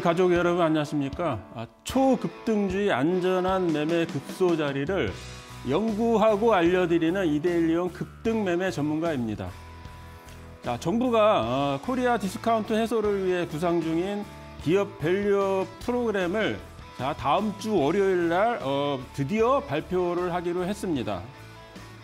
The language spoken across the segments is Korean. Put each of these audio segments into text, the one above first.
가족 여러분 안녕하십니까? 아, 초급등주의 안전한 매매 급소 자리를 연구하고 알려드리는 이데일리온 급등 매매 전문가입니다. 자, 정부가 어, 코리아 디스카운트 해소를 위해 구상 중인 기업 밸류업 프로그램을 자, 다음 주 월요일 날 어, 드디어 발표를 하기로 했습니다.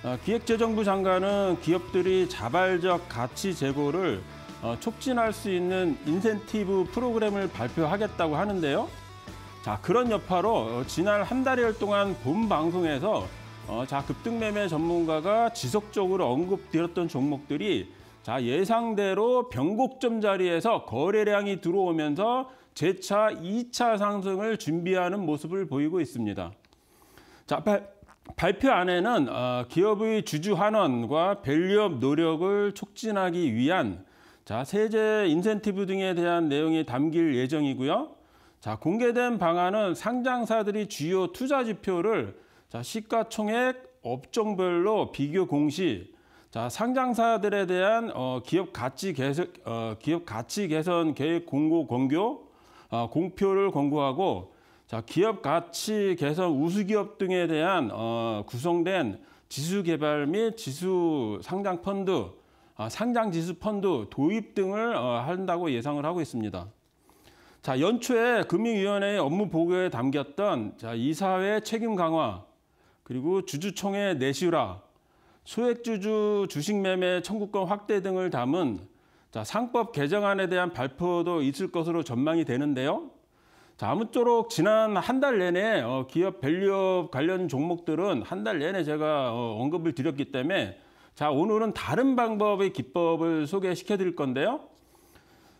어, 기획재정부 장관은 기업들이 자발적 가치 제고를 어, 촉진할 수 있는 인센티브 프로그램을 발표하겠다고 하는데요. 자, 그런 여파로 어, 지난 한 달여일 동안 본 방송에서 어, 자, 급등매매 전문가가 지속적으로 언급드렸던 종목들이 자, 예상대로 변곡점 자리에서 거래량이 들어오면서 재차 2차 상승을 준비하는 모습을 보이고 있습니다. 자, 발, 발표 안에는 어, 기업의 주주 환원과 밸류업 노력을 촉진하기 위한 자, 세제 인센티브 등에 대한 내용이 담길 예정이고요. 자, 공개된 방안은 상장사들이 주요 투자 지표를 자, 시가총액 업종별로 비교 공시, 자, 상장사들에 대한 어, 기업 가치 개선 어, 기업 가치 개선 계획 공고 공교 어, 공표를 공고하고 자, 기업 가치 개선 우수 기업 등에 대한 어, 구성된 지수 개발 및 지수 상장 펀드 어, 상장 지수 펀드 도입 등을 어, 한다고 예상을 하고 있습니다. 자, 연초에 금융위원회의 업무 보고에 담겼던 자, 이사회 책임 강화, 그리고 주주총회 내시라 소액주주 주식 매매 청구권 확대 등을 담은 자, 상법 개정안에 대한 발표도 있을 것으로 전망이 되는데요. 자, 아무쪼록 지난 한 달 내내 어, 기업 밸류업 관련 종목들은 한 달 내내 제가 언급을 드렸기 때문에 자, 오늘은 다른 방법의 기법을 소개시켜 드릴 건데요.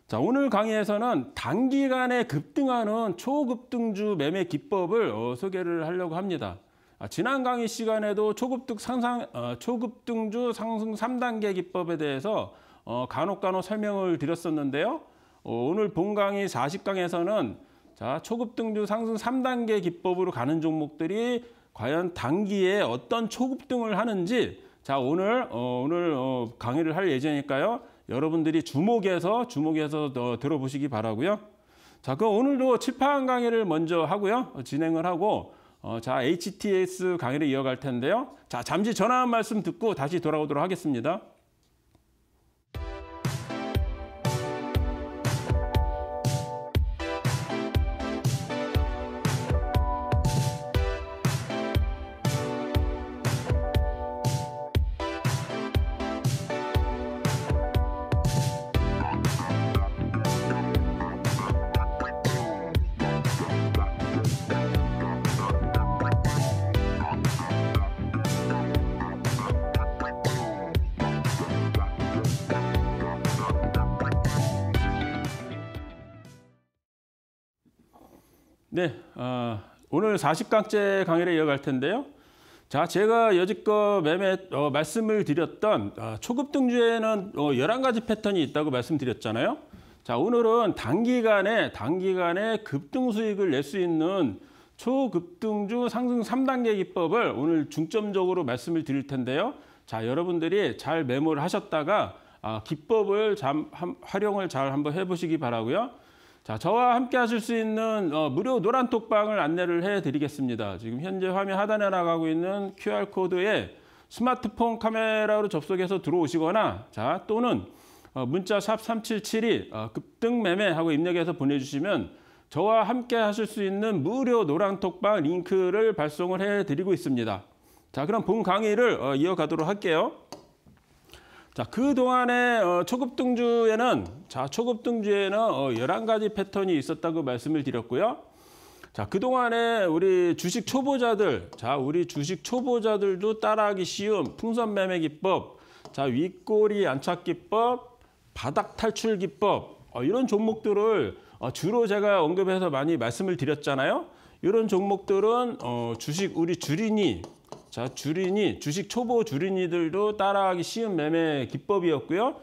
자, 오늘 강의에서는 단기간에 급등하는 초급등주 매매 기법을 어, 소개를 하려고 합니다. 아, 지난 강의 시간에도 초급등 상상, 어, 초급등주 상승 3단계 기법에 대해서 어, 간혹간혹 설명을 드렸었는데요. 어, 오늘 본 강의 40강에서는 자, 초급등주 상승 3단계 기법으로 가는 종목들이 과연 단기에 어떤 초급등을 하는지 자 오늘 어, 오늘 어, 강의를 할 예정이니까요. 여러분들이 주목해서 주목해서 어, 들어보시기 바라고요. 자 그럼 오늘도 칠판 강의를 먼저 하고요. 어, 진행을 하고 어, 자 HTS 강의를 이어갈 텐데요. 자 잠시 전화 한 말씀 듣고 다시 돌아오도록 하겠습니다. 네, 어, 오늘 40강제 강의를 이어갈 텐데요. 자, 제가 여지껏 매매 어, 말씀을 드렸던 어, 초급 등주에는 어, 11가지 패턴이 있다고 말씀드렸잖아요. 자, 오늘은 단기간에 단기간에 급등 수익을 낼 수 있는 초급등주 상승 3단계 기법을 오늘 중점적으로 말씀을 드릴 텐데요. 자, 여러분들이 잘 메모를 하셨다가 아, 기법을 잠, 함, 활용을 잘 한번 해보시기 바라고요. 자, 저와 함께 하실 수 있는 어, 무료 노란톡방을 안내를 해드리겠습니다. 지금 현재 화면 하단에 나가고 있는 QR코드에 스마트폰 카메라로 접속해서 들어오시거나 자 또는 어, 문자 샵 3772 어, 급등 매매하고 입력해서 보내주시면 저와 함께 하실 수 있는 무료 노란톡방 링크를 발송을 해드리고 있습니다. 자 그럼 본 강의를 어, 이어가도록 할게요. 자, 그동안에 어, 초급 등주에는 자, 초급 등주에는 어, 열한 가지 패턴이 있었다고 말씀을 드렸고요. 자, 그동안에 우리 주식 초보자들, 자, 우리 주식 초보자들도 따라하기 쉬운 풍선 매매 기법, 자, 윗꼬리 안착 기법, 바닥 탈출 기법, 어, 이런 종목들을 어, 주로 제가 언급해서 많이 말씀을 드렸잖아요. 이런 종목들은 어, 주식 우리 주린이 자, 주린이, 주식 초보 주린이들도 따라하기 쉬운 매매 기법이었고요.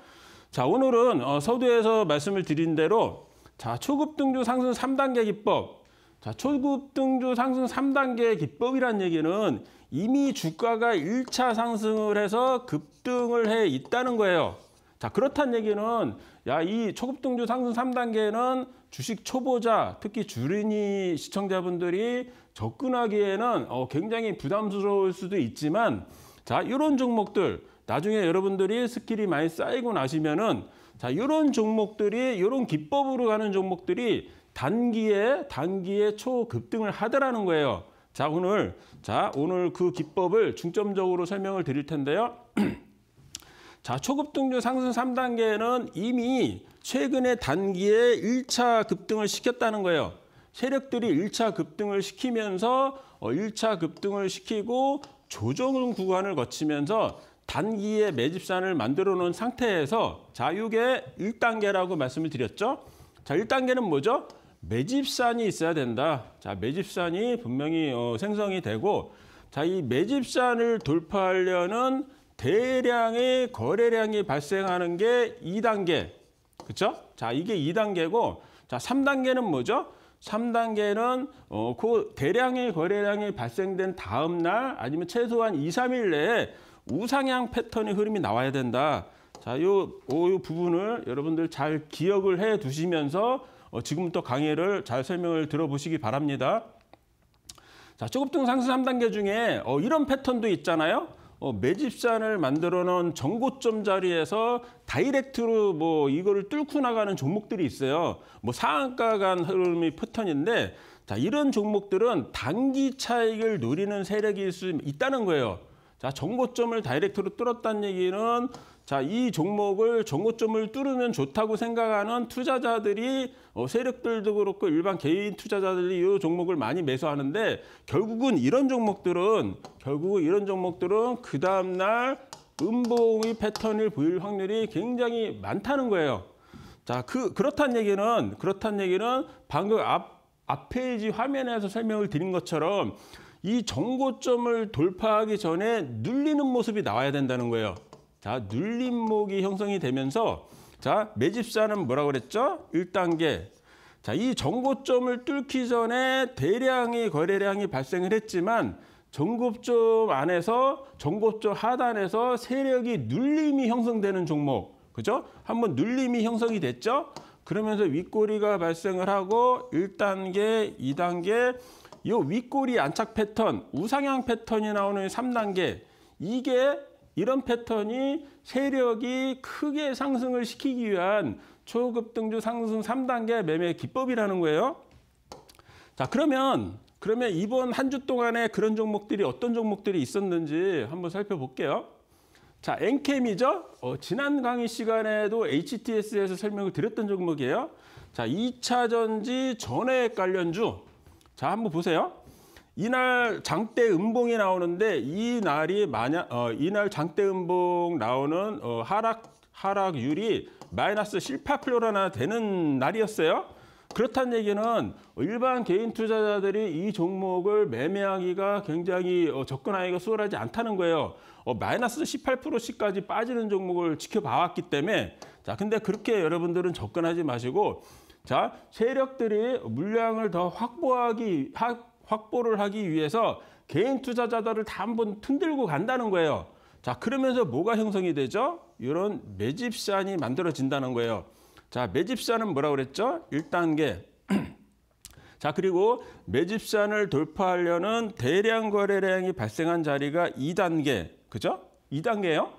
자, 오늘은 어, 서두에서 말씀을 드린 대로 자, 초급 등주 상승 3단계 기법. 자, 초급 등주 상승 3단계 기법이란 얘기는 이미 주가가 1차 상승을 해서 급등을 해 있다는 거예요. 자, 그렇다는 얘기는 야, 이 초급 등주 상승 3단계는 주식 초보자, 특히 주린이 시청자분들이 접근하기에는 어, 굉장히 부담스러울 수도 있지만 자, 이런 종목들 나중에 여러분들이 스킬이 많이 쌓이고 나시면은 자, 이런 종목들이 이런 기법으로 가는 종목들이 단기에 단기에 초급등을 하더라는 거예요. 자, 오늘 자, 오늘 그 기법을 중점적으로 설명을 드릴 텐데요. 자, 초급등률 상승 3단계는 이미 최근에 단기에 1차 급등을 시켰다는 거예요. 세력들이 일차 급등을 시키면서 어, 일차 급등을 시키고 조정 구간을 거치면서 단기에 매집산을 만들어 놓은 상태에서 자육의 일단계라고 말씀을 드렸죠. 자, 일단계는 뭐죠? 매집산이 있어야 된다. 자, 매집산이 분명히 어, 생성이 되고 자, 이 매집산을 돌파하려는 대량의 거래량이 발생하는 게 이단계 그렇죠? 자, 이게 2단계고 자, 3단계는 뭐죠? 3단계는 어, 그 대량의 거래량이 발생된 다음 날 아니면 최소한 2, 3일 내에 우상향 패턴의 흐름이 나와야 된다. 자, 요, 오, 요 부분을 여러분들 잘 기억을 해 두시면서 어, 지금부터 강의를 잘 설명을 들어보시기 바랍니다. 자, 초급등 상승 3단계 중에 어, 이런 패턴도 있잖아요. 어, 매집산을 만들어 놓은 정고점 자리에서 다이렉트로 뭐 이거를 뚫고 나가는 종목들이 있어요. 뭐 상한가 간 흐름이 패턴인데 자, 이런 종목들은 단기 차익을 노리는 세력일 수 있다는 거예요. 자, 정고점을 다이렉트로 뚫었다는 얘기는 자, 이 종목을 정고점을 뚫으면 좋다고 생각하는 투자자들이 어, 세력들도 그렇고 일반 개인 투자자들이 이 종목을 많이 매수하는데 결국은 이런 종목들은 결국은 이런 종목들은 그 다음 날 음봉의 패턴을 보일 확률이 굉장히 많다는 거예요. 자, 그 그렇단 얘기는 그렇단 얘기는 방금 앞 앞페이지 화면에서 설명을 드린 것처럼 이 정고점을 돌파하기 전에 눌리는 모습이 나와야 된다는 거예요. 자, 눌림목이 형성이 되면서 자, 매집사는 뭐라고 그랬죠? 1단계. 자, 이 정고점을 뚫기 전에 대량의 거래량이 발생을 했지만 정고점 안에서 정고점 하단에서 세력이 눌림이 형성되는 종목. 그죠? 한번 눌림이 형성이 됐죠? 그러면서 윗꼬리가 발생을 하고 1단계, 2단계 이 윗꼬리 안착 패턴, 우상향 패턴이 나오는 3단계 이게 이런 패턴이 세력이 크게 상승을 시키기 위한 초급등주 상승 3단계 매매 기법이라는 거예요. 자, 그러면 그러면 이번 한 주 동안에 그런 종목들이 어떤 종목들이 있었는지 한번 살펴볼게요. 자, 엔캠이죠. 어, 지난 강의 시간에도 HTS에서 설명을 드렸던 종목이에요. 자, 2차 전지 전해 관련주. 자, 한번 보세요. 이날 장대 음봉이 나오는데 이 날이 만약 어, 이날 장대 음봉 나오는 어, 하락 하락률이 마이너스 18%나 되는 날이었어요. 그렇다는 얘기는 일반 개인 투자자들이 이 종목을 매매하기가 굉장히 어, 접근하기가 수월하지 않다는 거예요. 어, 마이너스 18%씩까지 빠지는 종목을 지켜봐왔기 때문에 자 근데 그렇게 여러분들은 접근하지 마시고 자 세력들이 물량을 더 확보하기 확 확보를 하기 위해서 개인 투자자들을 다 한 번 흔들고 간다는 거예요. 자, 그러면서 뭐가 형성이 되죠? 이런 매집산이 만들어진다는 거예요. 자, 매집산은 뭐라고 그랬죠? 1단계. 자, 그리고 매집산을 돌파하려는 대량 거래량이 발생한 자리가 2단계. 그죠? 2단계예요.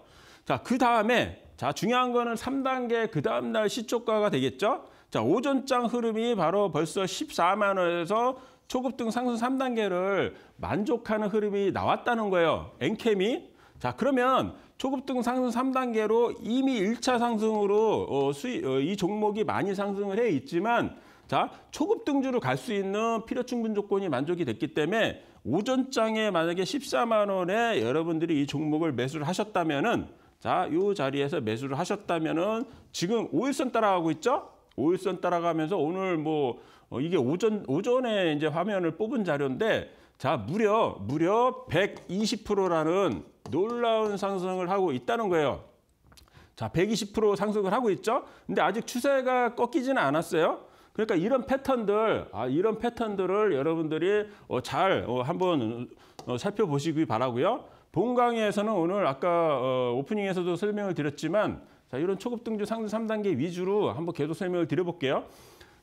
자, 그 다음에 자, 중요한 거는 3단계 그 다음 날 시초가가 되겠죠? 자, 오전장 흐름이 바로 벌써 14만 원에서 초급 등 상승 3단계를 만족하는 흐름이 나왔다는 거예요. 엔캠이. 자, 그러면 초급 등 상승 3단계로 이미 1차 상승으로 어, 수이, 어, 이 종목이 많이 상승을 해 있지만 자, 초급 등주로 갈 수 있는 필요 충분 조건이 만족이 됐기 때문에 오전장에 만약에 14만 원에 여러분들이 이 종목을 매수를 하셨다면은 자, 요 자리에서 매수를 하셨다면은 지금 5일선 따라가고 있죠? 5일선 따라가면서 오늘 뭐 어, 이게 오전 오전에 이제 화면을 뽑은 자료인데 자 무려 무려 120%라는 놀라운 상승을 하고 있다는 거예요. 자 120% 상승을 하고 있죠. 근데 아직 추세가 꺾이지는 않았어요. 그러니까 이런 패턴들, 아, 이런 패턴들을 여러분들이 어, 잘 어, 한번 어, 살펴보시기 바라고요. 본강의에서는 오늘 아까 어, 오프닝에서도 설명을 드렸지만 자, 이런 초급 등주 상승 3단계 위주로 한번 계속 설명을 드려볼게요.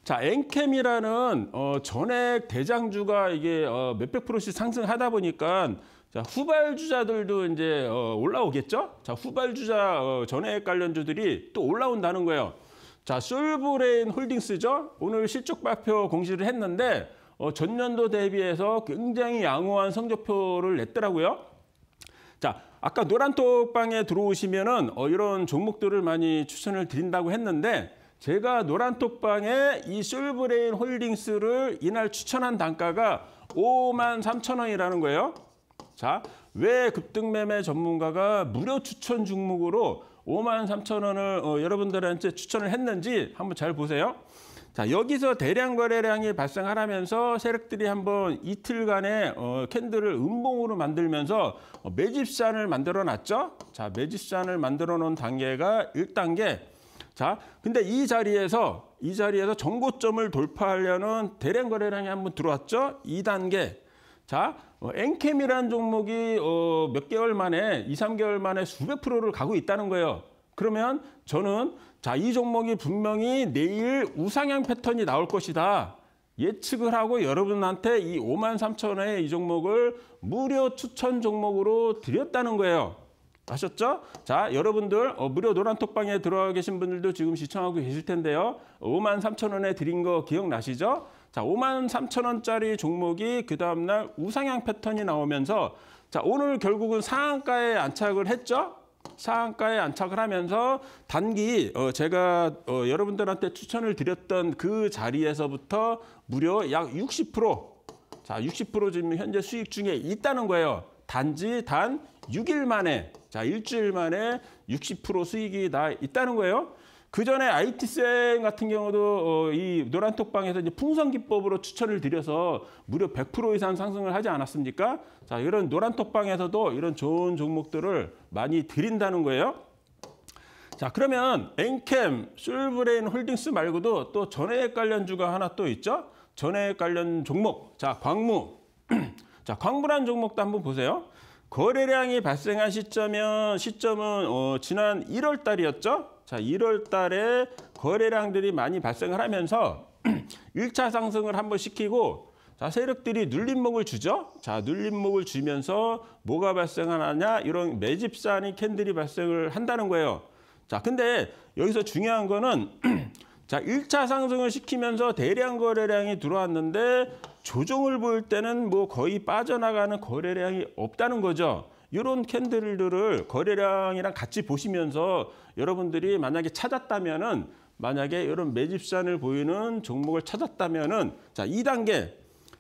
자, 엔캠이라는 어, 전액 대장주가 이게 어, 몇백 프로씩 상승하다 보니까 자, 후발주자들도 이제 어, 올라오겠죠? 자, 후발주자 어, 전액 관련주들이 또 올라온다는 거예요. 자, 솔브레인 홀딩스죠? 오늘 실적 발표 공시를 했는데 어, 전년도 대비해서 굉장히 양호한 성적표를 냈더라고요. 자, 아까 노란톡방에 들어오시면은 어, 이런 종목들을 많이 추천을 드린다고 했는데 제가 노란톡방에 이 솔브레인 홀딩스를 이날 추천한 단가가 5만 3천 원이라는 거예요. 자, 왜 급등매매 전문가가 무료 추천 중목으로 5만 3천 원을 어, 여러분들한테 추천을 했는지 한번 잘 보세요. 자, 여기서 대량 거래량이 발생하면서 라 세력들이 한번 이틀간의 어, 캔들을 음봉으로 만들면서 어, 매집산을 만들어 놨죠. 자, 매집산을 만들어 놓은 단계가 1단계 자, 근데 이 자리에서 이 자리에서 정고점을 돌파하려는 대량 거래량이 한번 들어왔죠. 2단계. 자, 어, 엔캠이라는 종목이 어, 몇 개월 만에 2, 3개월 만에 수백 프로를 가고 있다는 거예요. 그러면 저는 자, 이 종목이 분명히 내일 우상향 패턴이 나올 것이다. 예측을 하고 여러분한테 이 5만 3천 원의 이 종목을 무료 추천 종목으로 드렸다는 거예요. 하셨죠? 자, 여러분들 어, 무료 노란톡방에 들어와 계신 분들도 지금 시청하고 계실 텐데요. 5만 3천 원에 드린 거 기억나시죠? 자, 5만 3천 원짜리 종목이 그 다음날 우상향 패턴이 나오면서 자, 오늘 결국은 상한가에 안착을 했죠? 상한가에 안착을 하면서 단기 어, 제가 어, 여러분들한테 추천을 드렸던 그 자리에서부터 무려 약 60%, 자, 60% 지금 현재 수익 중에 있다는 거예요. 단지 단 6일 만에 자 일주일 만에 60% 수익이 나 있다는 거예요. 그 전에 IT생 같은 경우도 어, 이 노란톡방에서 이제 풍선 기법으로 추천을 드려서 무려 100% 이상 상승을 하지 않았습니까? 자 이런 노란톡방에서도 이런 좋은 종목들을 많이 드린다는 거예요. 자 그러면 엔캠, 솔브레인 홀딩스 말고도 또 전해액 관련주가 하나 또 있죠. 전해액 관련 종목, 자 광무. 자 광무란 종목도 한번 보세요. 거래량이 발생한 시점은, 시점은 어, 지난 1월 달이었죠. 자, 1월 달에 거래량들이 많이 발생을 하면서 1차 상승을 한번 시키고 자, 세력들이 눌림목을 주죠. 자, 눌림목을 주면서 뭐가 발생하냐? 이런 매집산이 캔들이 발생을 한다는 거예요. 자, 근데 여기서 중요한 거는 자, 1차 상승을 시키면서 대량 거래량이 들어왔는데 조정을 볼 때는 뭐 거의 빠져나가는 거래량이 없다는 거죠. 이런 캔들들을 거래량이랑 같이 보시면서 여러분들이 만약에 찾았다면은 만약에 이런 매집산을 보이는 종목을 찾았다면은 자, 2단계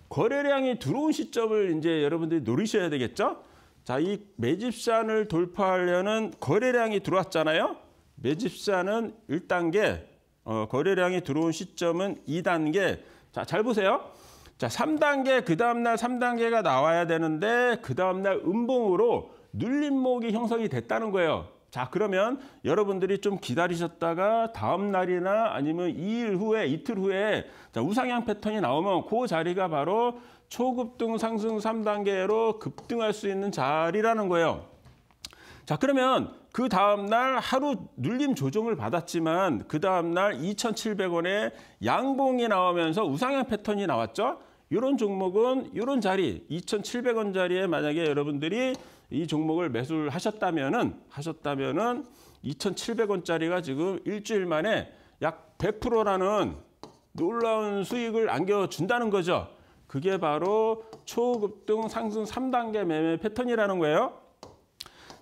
거래량이 들어온 시점을 이제 여러분들이 노리셔야 되겠죠? 자, 이 매집산을 돌파하려는 거래량이 들어왔잖아요. 매집산은 1단계 어, 거래량이 들어온 시점은 2단계 자, 잘 보세요. 자, 3단계 그 다음 날 3단계가 나와야 되는데 그 다음 날 음봉으로 눌림목이 형성이 됐다는 거예요. 자, 그러면 여러분들이 좀 기다리셨다가 다음 날이나 아니면 2일 후에 이틀 후에 자, 우상향 패턴이 나오면 그 자리가 바로 초급등 상승 3단계로 급등할 수 있는 자리라는 거예요. 자, 그러면 그 다음날 하루 눌림 조정을 받았지만 그 다음날 2,700원에 양봉이 나오면서 우상향 패턴이 나왔죠. 이런 종목은 이런 자리 2,700원 자리에 만약에 여러분들이 이 종목을 매수를 하셨다면은 하셨다면은 2,700원짜리가 지금 일주일 만에 약 100%라는 놀라운 수익을 안겨준다는 거죠. 그게 바로 초급등 상승 3단계 매매 패턴이라는 거예요.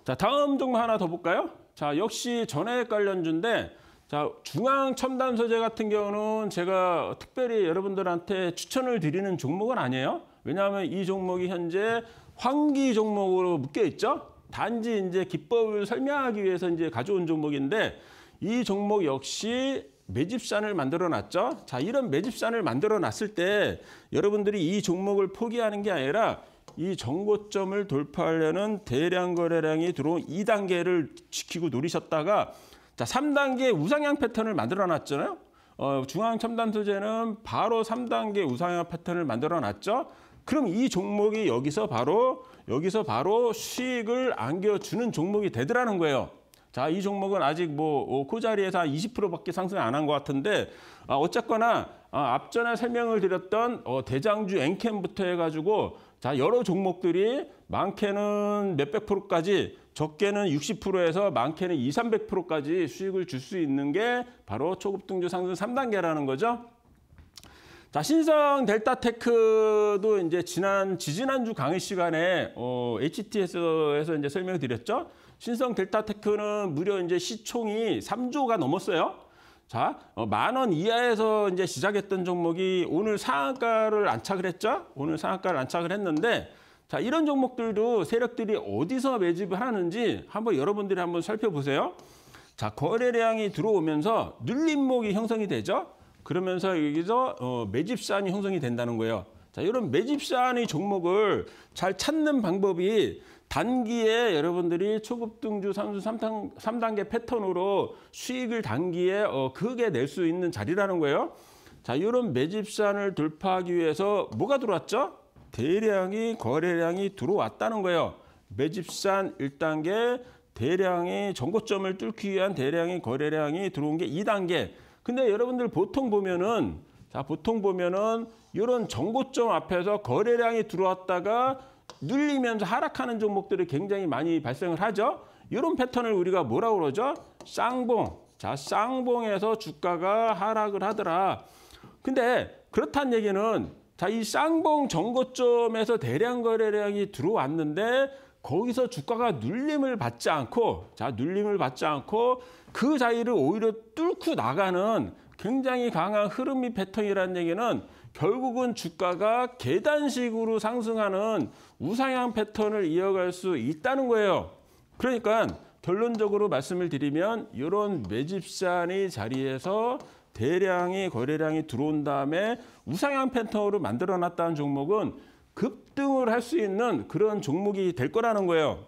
자, 다음 종목 하나 더 볼까요? 자, 역시 전액 관련주인데 자, 중앙 첨단 소재 같은 경우는 제가 특별히 여러분들한테 추천을 드리는 종목은 아니에요. 왜냐하면 이 종목이 현재 환기 종목으로 묶여 있죠. 단지 이제 기법을 설명하기 위해서 이제 가져온 종목인데 이 종목 역시 매집산을 만들어 놨죠. 자, 이런 매집산을 만들어 놨을 때 여러분들이 이 종목을 포기하는 게 아니라 이 정고점을 돌파하려는 대량 거래량이 들어온 이단계를 지키고 노리셨다가 자, 3단계 우상향 패턴을 만들어 놨잖아요. 어, 중앙 첨단 소재는 바로 3단계 우상향 패턴을 만들어 놨죠. 그럼 이 종목이 여기서 바로 여기서 바로 수익을 안겨주는 종목이 되더라는 거예요. 자, 이 종목은 아직 뭐 코자리에서 어, 그 20%밖에 상승 안한 것 같은데 아, 어쨌거나 아, 앞전에 설명을 드렸던 어, 대장주 엔캠부터 해가지고 자 여러 종목들이 많게는 몇백 프로까지 적게는 60%에서 많게는 2, 300%까지 수익을 줄 수 있는 게 바로 초급등주 상승 3단계라는 거죠. 자, 신성 델타테크도 이제 지난 지지난주 강의 시간에 어, HTS에서 이제 설명을 드렸죠. 신성 델타테크는 무려 이제 시총이 3조가 넘었어요. 자, 어, 만원 이하에서 이제 시작했던 종목이 오늘 상한가를 안착을 했죠. 오늘 상한가를 안착을 했는데 자, 이런 종목들도 세력들이 어디서 매집을 하는지 한번 여러분들이 한번 살펴보세요. 자, 거래량이 들어오면서 눌림목이 형성이 되죠. 그러면서 여기서 어, 매집산이 형성이 된다는 거예요. 자, 이런 매집산의 종목을 잘 찾는 방법이 단기에 여러분들이 초급 등주 상수 3단, 3단계 패턴으로 수익을 단기에 어, 크게 낼 수 있는 자리라는 거예요. 자, 이런 매집산을 돌파하기 위해서 뭐가 들어왔죠? 대량의 거래량이 들어왔다는 거예요. 매집산 1단계 대량의 정고점을 뚫기 위한 대량의 거래량이 들어온 게 2단계. 근데 여러분들 보통 보면은 자, 보통 보면은 이런 정고점 앞에서 거래량이 들어왔다가 눌리면서 하락하는 종목들이 굉장히 많이 발생을 하죠. 이런 패턴을 우리가 뭐라고 그러죠? 쌍봉. 자, 쌍봉에서 주가가 하락을 하더라. 근데 그렇다는 얘기는 자, 이 쌍봉 정거점에서 대량 거래량이 들어왔는데 거기서 주가가 눌림을 받지 않고 자, 눌림을 받지 않고 그 자리를 오히려 뚫고 나가는 굉장히 강한 흐름이 패턴이라는 얘기는 결국은 주가가 계단식으로 상승하는 우상향 패턴을 이어갈 수 있다는 거예요. 그러니까 결론적으로 말씀을 드리면 이런 매집산이 자리에서 대량의 거래량이 들어온 다음에 우상향 패턴으로 만들어놨다는 종목은 급등을 할 수 있는 그런 종목이 될 거라는 거예요.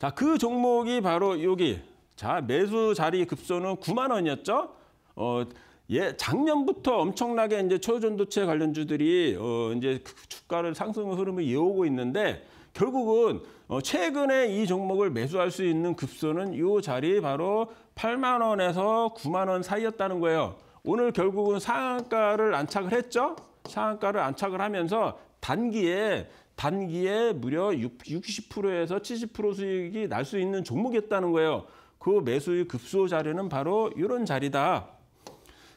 자, 그 종목이 바로 여기. 자, 매수 자리 급소는 9만 원이었죠. 어, 예, 작년부터 엄청나게 이제 초전도체 관련주들이 어, 이제 그 주가를 상승 흐름을 이어오고 있는데 결국은 어, 최근에 이 종목을 매수할 수 있는 급소는 이 자리 바로 8만 원에서 9만 원 사이였다는 거예요. 오늘 결국은 상한가를 안착을 했죠. 상한가를 안착을 하면서 단기에 단기에 무려 60%에서 70% 수익이 날 수 있는 종목이었다는 거예요. 그 매수의 급소 자리는 바로 이런 자리다.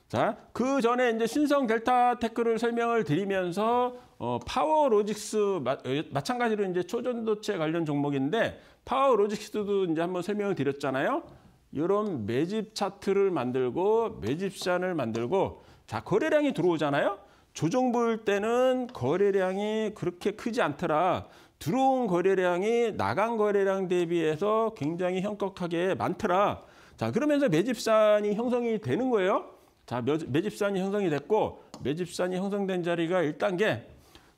자, 그 전에 이제 신성 델타 테크를 설명을 드리면서 어, 파워 로직스 마, 어, 마찬가지로 이제 초전도체 관련 종목인데 파워 로직스도 이제 한번 설명을 드렸잖아요. 이런 매집 차트를 만들고 매집 시안을 만들고 자 거래량이 들어오잖아요. 조정 볼 때는 거래량이 그렇게 크지 않더라. 들어온 거래량이 나간 거래량 대비해서 굉장히 현격하게 많더라. 자 그러면서 매집산이 형성이 되는 거예요. 자 매집산이 형성이 됐고 매집산이 형성된 자리가 1단계.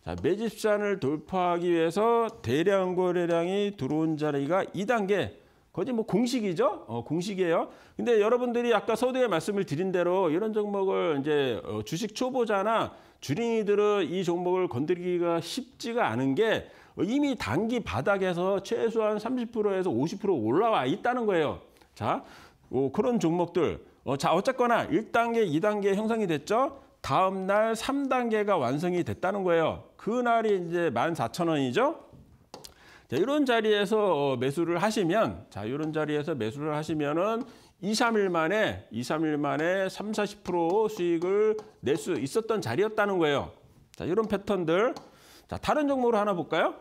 자 매집산을 돌파하기 위해서 대량 거래량이 들어온 자리가 2단계. 거의 뭐 공식이죠. 어, 공식이에요. 근데 여러분들이 아까 서두에 말씀을 드린 대로 이런 종목을 이제 어, 주식 초보자나 주린이들은 이 종목을 건드리기가 쉽지가 않은 게 이미 단기 바닥에서 최소한 30%에서 50% 올라와 있다는 거예요. 자, 뭐 그런 종목들. 어, 자, 어쨌거나 1단계, 2단계 형성이 됐죠. 다음 날 3단계가 완성이 됐다는 거예요. 그날이 이제 14,000원이죠. 자, 이런 자리에서 어, 매수를 하시면 자, 이런 자리에서 매수를 하시면은 2, 3일 만에 2, 3일 만에 3, 40% 수익을 낼 수 있었던 자리였다는 거예요. 자, 이런 패턴들. 자, 다른 종목으로 하나 볼까요?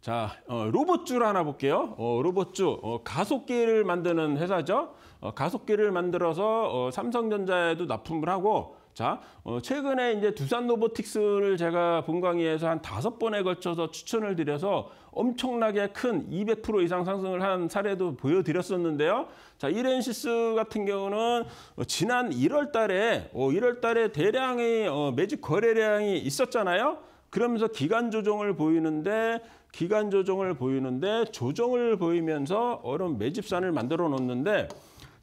자, 어, 로봇주를 하나 볼게요. 어, 로봇주, 어, 가속기를 만드는 회사죠. 어, 가속기를 만들어서 어, 삼성전자에도 납품을 하고 자, 어, 최근에 이제 두산 로보틱스를 제가 본 강의에서 한 다섯 번에 걸쳐서 추천을 드려서 엄청나게 큰 200% 이상 상승을 한 사례도 보여드렸었는데요. 자, 이렌시스 같은 경우는 어, 지난 1월 달에, 어, 1월 달에 대량의 어, 매직 거래량이 있었잖아요. 그러면서 기간 조정을 보이는데 기간 조정을 보이는데 조정을 보이면서 얼음 매집산을 만들어 놓는데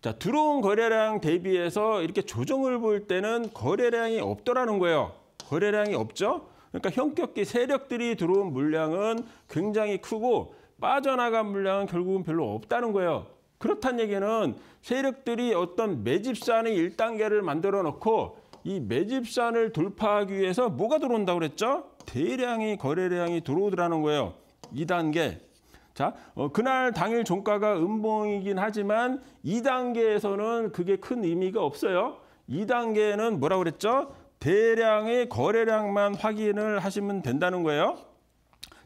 자, 들어온 거래량 대비해서 이렇게 조정을 볼 때는 거래량이 없더라는 거예요. 거래량이 없죠? 그러니까 형격기 세력들이 들어온 물량은 굉장히 크고 빠져나간 물량은 결국은 별로 없다는 거예요. 그렇다는 얘기는 세력들이 어떤 매집산의 1단계를 만들어 놓고 이 매집산을 돌파하기 위해서 뭐가 들어온다고 그랬죠? 대량의 거래량이 들어오더라는 거예요. 2단계 자, 어, 그날 당일 종가가 음봉이긴 하지만 2단계에서는 그게 큰 의미가 없어요. 2단계는 뭐라고 그랬죠? 대량의 거래량만 확인을 하시면 된다는 거예요.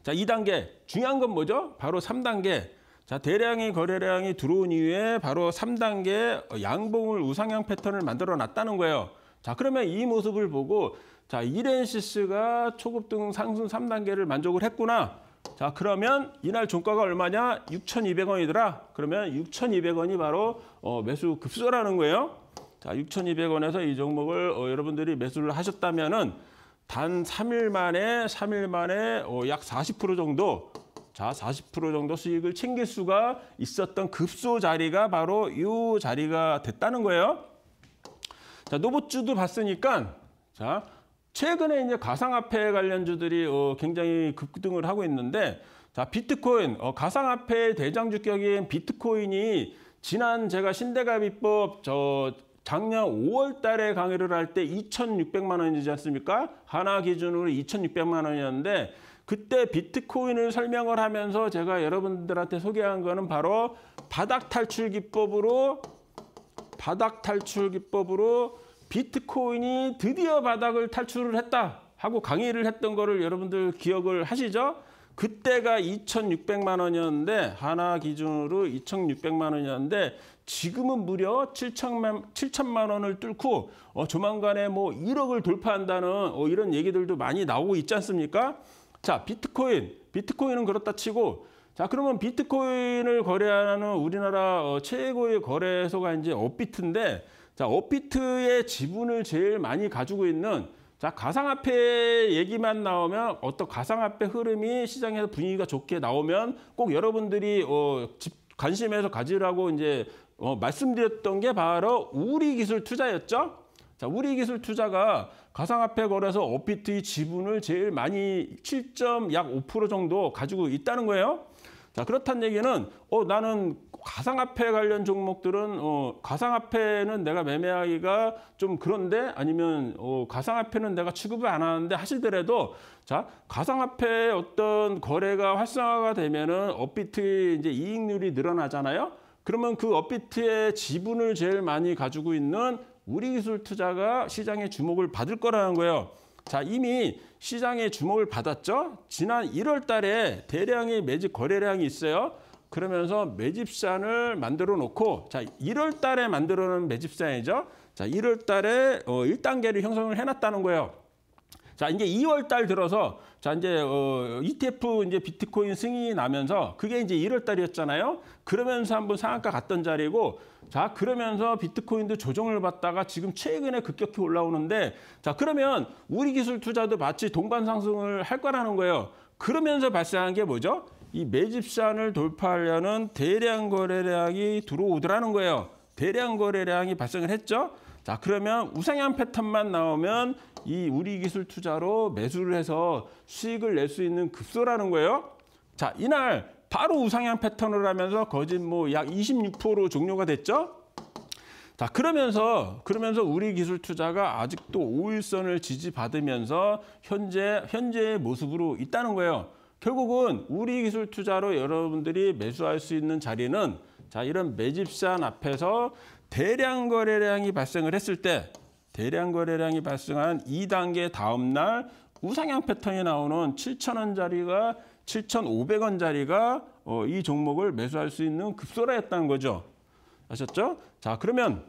자, 2단계. 중요한 건 뭐죠? 바로 3단계. 자, 대량의 거래량이 들어온 이후에 바로 3단계 양봉을 우상향 패턴을 만들어 놨다는 거예요. 자, 그러면 이 모습을 보고 자, 이렌시스가 초급등 상승 3단계를 만족을 했구나. 자, 그러면 이날 종가가 얼마냐? 6,200원이더라. 그러면 6,200원이 바로 어, 매수 급소라는 거예요. 자, 6,200원에서 이 종목을 어, 여러분들이 매수를 하셨다면은 단 3일 만에 3일 만에 어, 약 40% 정도 자, 40% 정도 수익을 챙길 수가 있었던 급소 자리가 바로 이 자리가 됐다는 거예요. 자, 노보주도 봤으니까 자, 최근에 이제 가상화폐 관련주들이 어, 굉장히 급등을 하고 있는데 자 비트코인 어, 가상화폐 대장 주격인 비트코인이 지난 제가 신대가비법 저 작년 5월 달에 강의를 할 때 2,600만 원이지 않습니까? 하나 기준으로 2,600만 원이었는데 그때 비트코인을 설명을 하면서 제가 여러분들한테 소개한 거는 바로 바닥 탈출 기법으로 바닥 탈출 기법으로 비트코인이 드디어 바닥을 탈출을 했다 하고 강의를 했던 거를 여러분들 기억을 하시죠? 그때가 2,600만 원이었는데 하나 기준으로 2,600만 원이었는데 지금은 무려 7천만, 7천만 원을 뚫고 어, 조만간에 뭐 1억을 돌파한다는 어, 이런 얘기들도 많이 나오고 있지 않습니까? 자, 비트코인. 비트코인은 그렇다 치고 자, 그러면 비트코인을 거래하는 우리나라 어, 최고의 거래소가 이제 업비트인데 자, 업비트의 지분을 제일 많이 가지고 있는 자, 가상화폐 얘기만 나오면 어떤 가상화폐 흐름이 시장에서 분위기가 좋게 나오면 꼭 여러분들이 어, 관심에서 가지라고 이제 어, 말씀드렸던 게 바로 우리 기술 투자였죠. 자, 우리 기술 투자가 가상화폐 거래소 업비트의 지분을 제일 많이 7 5% 정도 가지고 있다는 거예요. 자, 그렇다는 얘기는 어 나는 가상화폐 관련 종목들은 어 가상화폐는 내가 매매하기가 좀 그런데 아니면 어 가상화폐는 내가 취급을 안 하는데 하시더라도 자, 가상화폐 어떤 거래가 활성화가 되면은 업비트 이제 이익률이 늘어나잖아요. 그러면 그 업비트의 지분을 제일 많이 가지고 있는 우리 기술 투자가 시장의 주목을 받을 거라는 거예요. 자, 이미 시장의 주목을 받았죠. 지난 1월 달에 대량의 매집 거래량이 있어요. 그러면서 매집산을 만들어 놓고 자 1월 달에 만들어 놓은 매집산이죠. 자 1월 달에 어, 1단계를 형성을 해놨다는 거예요. 자 이제 2월 달 들어서 자, 이제 어, ETF 이제 비트코인 승인이 나면서 그게 이제 1월 달이었잖아요. 그러면서 한번 상한가 갔던 자리고 자, 그러면서 비트코인도 조정을 받다가 지금 최근에 급격히 올라오는데 자, 그러면 우리 기술 투자도 마치 동반 상승을 할 거라는 거예요. 그러면서 발생한 게 뭐죠? 이 매집산을 돌파하려는 대량 거래량이 들어오더라는 거예요. 대량 거래량이 발생을 했죠. 자, 그러면 우상향 패턴만 나오면 이 우리 기술 투자로 매수를 해서 수익을 낼 수 있는 급소라는 거예요. 자, 이날 바로 우상향 패턴을 하면서 거진 뭐 약 2 6 종료가 됐죠. 자, 그러면서 그러면서 우리 기술 투자가 아직도 5일선을 지지받으면서 현재 현재의 모습으로 있다는 거예요. 결국은 우리 기술 투자로 여러분들이 매수할 수 있는 자리는 자, 이런 매집산 앞에서 대량 거래량이 발생을 했을 때 대량 거래량이 발생한 2단계 다음 날 우상향 패턴이 나오는 7,000원짜리가 7,500원짜리가 어, 이 종목을 매수할 수 있는 급소라였다는 거죠. 아셨죠? 자, 그러면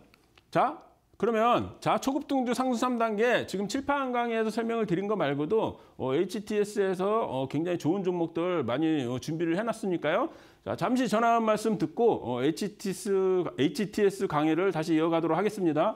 자, 그러면 자, 초급등주 상수 3단계 지금 칠판 강의에서 설명을 드린 거 말고도 어, HTS에서 어, 굉장히 좋은 종목들 많이 어, 준비를 해 놨으니까요. 자, 잠시 전화 한 말씀 듣고 어, HTS HTS 강의를 다시 이어가도록 하겠습니다.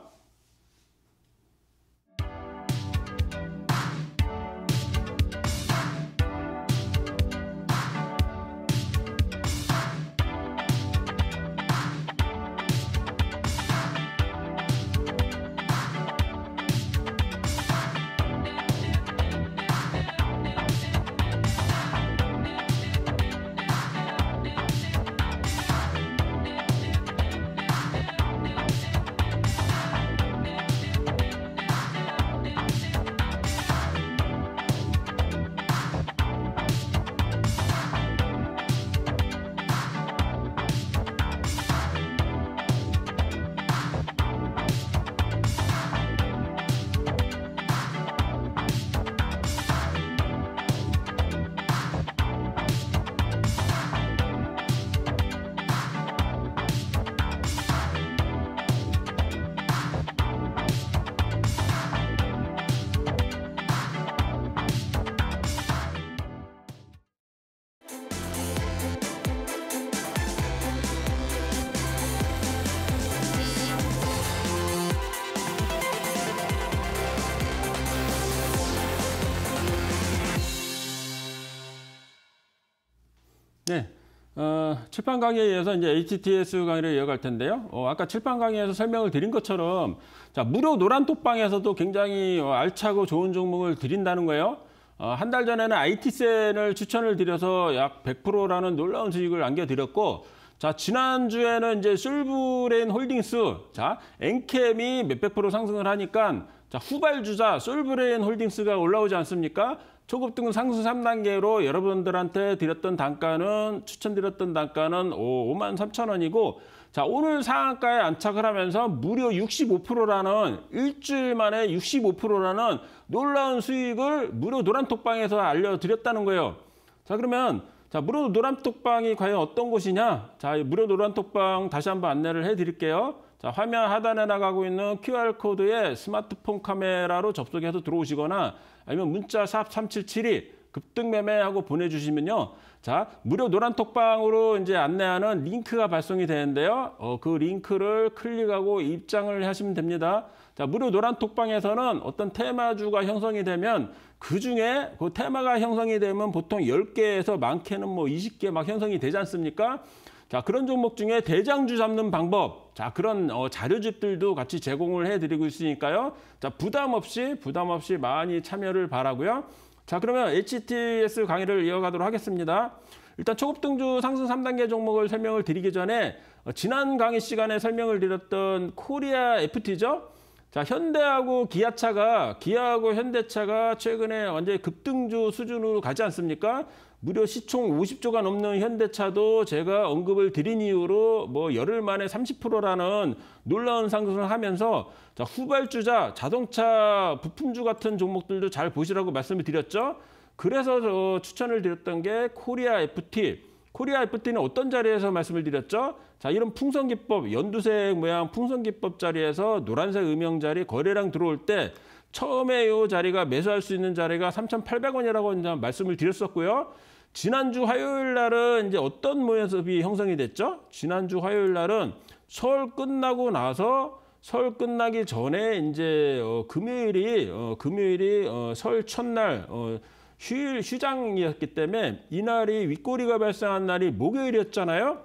칠판 강의에 이어서 이제 HTS 강의를 이어갈 텐데요. 어, 아까 칠판 강의에서 설명을 드린 것처럼 자, 무료 노란 톡방에서도 굉장히 어, 알차고 좋은 종목을 드린다는 거예요. 어, 한 달 전에는 IT센을 추천을 드려서 약 100%라는 놀라운 수익을 안겨드렸고 자, 지난주에는 이제 솔브레인 홀딩스, 자, 엔캠이 몇백 프로 상승을 하니까 자, 후발주자 솔브레인 홀딩스가 올라오지 않습니까? 초급등급 상승 3단계로 여러분들한테 드렸던 단가는 추천드렸던 단가는 5만 3천 원이고 자 오늘 상한가에 안착을 하면서 무려 65%라는 일주일 만에 65%라는 놀라운 수익을 무료 노란톡방에서 알려드렸다는 거예요. 자 그러면 자 무료 노란톡방이 과연 어떤 곳이냐 자 무료 노란톡방 다시 한번 안내를 해드릴게요. 자, 화면 하단에 나가고 있는 QR코드에 스마트폰 카메라로 접속해서 들어오시거나 아니면 문자 샵 3772 급등매매하고 보내주시면요. 자, 무료 노란톡방으로 이제 안내하는 링크가 발송이 되는데요. 어, 그 링크를 클릭하고 입장을 하시면 됩니다. 자, 무료 노란톡방에서는 어떤 테마주가 형성이 되면 그 중에 그 테마가 형성이 되면 보통 10개에서 많게는 뭐 20개 막 형성이 되지 않습니까? 자, 그런 종목 중에 대장주 잡는 방법. 자, 그런 어, 자료집들도 같이 제공을 해드리고 있으니까요. 자, 부담 없이, 부담 없이 많이 참여를 바라고요. 자, 그러면 HTS 강의를 이어가도록 하겠습니다. 일단 초급등주 상승 3단계 종목을 설명을 드리기 전에 어, 지난 강의 시간에 설명을 드렸던 코리아 FT죠. 자, 현대하고 기아차가 기아하고 현대차가 최근에 완전히 급등주 수준으로 가지 않습니까? 무려 시총 50조가 넘는 현대차도 제가 언급을 드린 이유로 뭐 열흘 만에 30%라는 놀라운 상승을 하면서 자, 후발주자, 자동차 부품주 같은 종목들도 잘 보시라고 말씀을 드렸죠. 그래서 저 추천을 드렸던 게 코리아 FT. 코리아 FT는 어떤 자리에서 말씀을 드렸죠? 자, 이런 풍선기법, 연두색 모양 풍선기법 자리에서 노란색 음영 자리 거래량 들어올 때 처음에 이 자리가 매수할 수 있는 자리가 3,800원이라고 말씀을 드렸었고요. 지난주 화요일 날은 이제 어떤 모습이 형성이 됐죠? 지난주 화요일 날은 설 끝나고 나서 설 끝나기 전에 이제 어, 금요일이 어, 금요일이 어, 설 첫날 어, 휴일 휴장이었기 때문에 이날이 윗꼬리가 발생한 날이 목요일이었잖아요.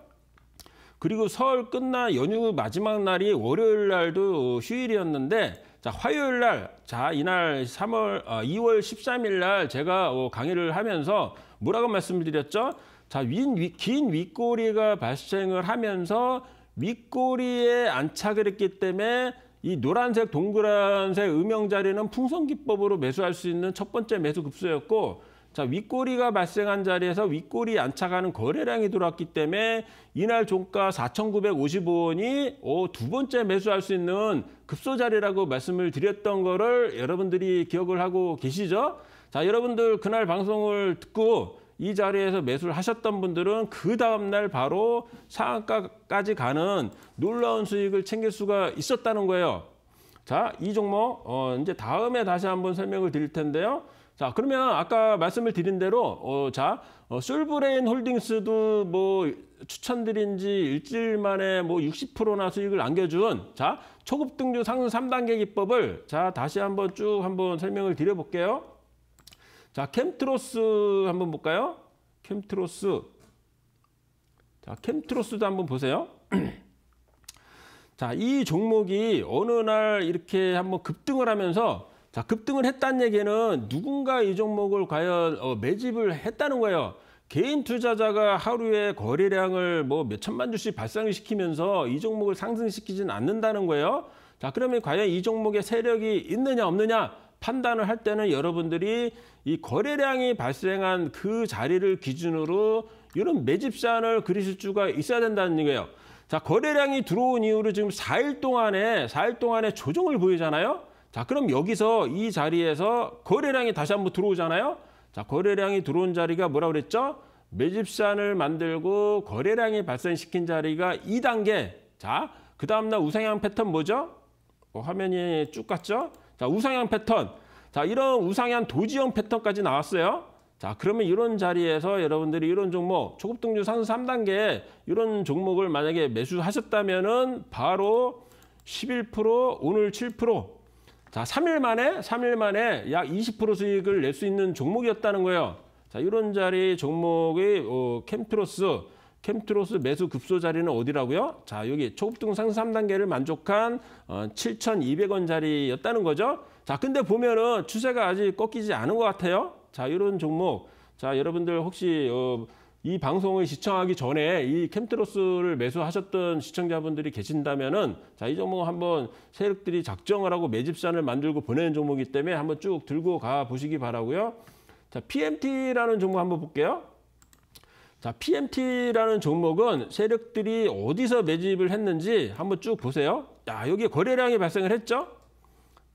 그리고 설 끝나 연휴 마지막 날이 월요일 날도 휴일이었는데 자 화요일 날 자 이날 3월 아, 2월 13일 날 제가 어, 강의를 하면서 뭐라고 말씀드렸죠? 자, 윗, 긴 윗꼬리가 발생을 하면서 윗꼬리에 안착을 했기 때문에 이 노란색, 동그란색 음영 자리는 풍선 기법으로 매수할 수 있는 첫 번째 매수 급소였고 자, 윗꼬리가 발생한 자리에서 윗꼬리 안착하는 거래량이 들어왔기 때문에 이날 종가 4,955원이 오, 어, 두 번째 매수할 수 있는 급소 자리라고 말씀을 드렸던 거를 여러분들이 기억을 하고 계시죠? 자, 여러분들 그날 방송을 듣고 이 자리에서 매수를 하셨던 분들은 그 다음날 바로 상한가까지 가는 놀라운 수익을 챙길 수가 있었다는 거예요. 자, 이 종목 어, 이제 다음에 다시 한번 설명을 드릴 텐데요. 자, 그러면 아까 말씀을 드린 대로 어, 자, 어, 솔브레인 홀딩스도 뭐 추천드린 지 일주일 만에 뭐 60%나 수익을 안겨준 자, 초급 등주 상승 3단계 기법을 자, 다시 한번 쭉 한번 설명을 드려 볼게요. 자, 캠트로스 한번 볼까요? 캠트로스. 자, 캠트로스도 한번 보세요. 자, 이 종목이 어느 날 이렇게 한번 급등을 하면서 자, 급등을 했다는 얘기는 누군가 이 종목을 과연 어, 매집을 했다는 거예요. 개인 투자자가 하루에 거래량을 뭐 몇천만 주씩 발생시키면서 이 종목을 상승시키지는 않는다는 거예요. 자, 그러면 과연 이 종목의 세력이 있느냐 없느냐? 판단을 할 때는 여러분들이 이 거래량이 발생한 그 자리를 기준으로 이런 매집산을 그리실 수가 있어야 된다는 얘기예요 자, 거래량이 들어온 이후로 지금 4일 동안에 4일 동안에 조정을 보이잖아요. 자, 그럼 여기서 이 자리에서 거래량이 다시 한번 들어오잖아요. 자, 거래량이 들어온 자리가 뭐라 그랬죠? 매집산을 만들고 거래량이 발생시킨 자리가 2단계. 자, 그 다음날 우상향 패턴 뭐죠? 어, 화면이 쭉 갔죠? 자, 우상향 패턴. 자, 이런 우상향 도지형 패턴까지 나왔어요. 자, 그러면 이런 자리에서 여러분들이 이런 종목, 초급등주 상승 3단계 이런 종목을 만약에 매수하셨다면은 바로 11% 오늘 7% 자, 3일 만에 3일 만에 약 20% 수익을 낼 수 있는 종목이었다는 거예요. 자, 이런 자리 종목의 어, 캠프로스 캠트로스 매수 급소 자리는 어디라고요? 자, 여기 초급등 상승 3단계를 만족한 7,200원 어, 자리였다는 거죠. 자, 근데 보면은 추세가 아직 꺾이지 않은 것 같아요. 자, 이런 종목. 자, 여러분들 혹시 어, 이 방송을 시청하기 전에 이 캠트로스를 매수하셨던 시청자분들이 계신다면은 자, 이 종목 한번 세력들이 작정을 하고 매집산을 만들고 보내는 종목이기 때문에 한번 쭉 들고 가 보시기 바라고요. 자, PMT라는 종목 한번 볼게요. 자, PMT라는 종목은 세력들이 어디서 매집을 했는지 한번 쭉 보세요. 야, 여기 거래량이 발생을 했죠?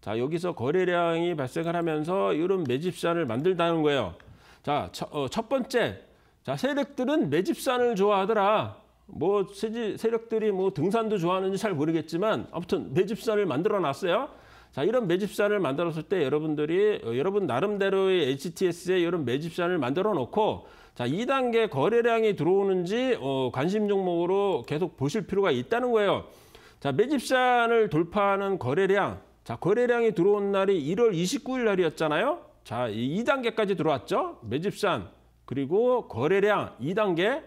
자, 여기서 거래량이 발생을 하면서 이런 매집산을 만들다는 거예요. 자, 첫, 어, 첫 번째. 자, 세력들은 매집산을 좋아하더라. 뭐 세지, 세력들이 뭐 등산도 좋아하는지 잘 모르겠지만 아무튼 매집산을 만들어 놨어요. 자, 이런 매집산을 만들었을 때 여러분들이 어, 여러분 나름대로의 HTS의 이런 매집산을 만들어 놓고 자, 2단계 거래량이 들어오는지 어, 관심 종목으로 계속 보실 필요가 있다는 거예요. 자, 매집산을 돌파하는 거래량. 자, 거래량이 들어온 날이 1월 29일 날이었잖아요. 자, 이 2단계까지 들어왔죠. 매집산 그리고 거래량 2단계.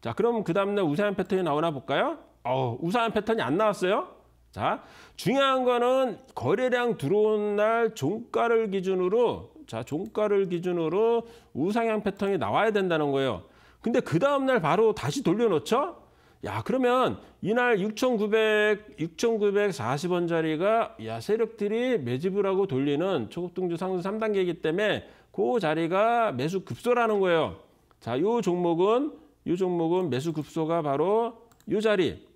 자, 그럼 그 다음날 우상향 패턴이 나오나 볼까요? 어, 우상향 패턴이 안 나왔어요. 자, 중요한 거는 거래량 들어온 날 종가를 기준으로 자, 종가를 기준으로 우상향 패턴이 나와야 된다는 거예요. 근데 그 다음날 바로 다시 돌려놓죠? 야, 그러면 이날 6,900, 6,940원짜리가 야, 세력들이 매집을 하고 돌리는 초급등주 상승 3단계이기 때문에 그 자리가 매수 급소라는 거예요. 자, 요 종목은 요 종목은 매수 급소가 바로 요 자리,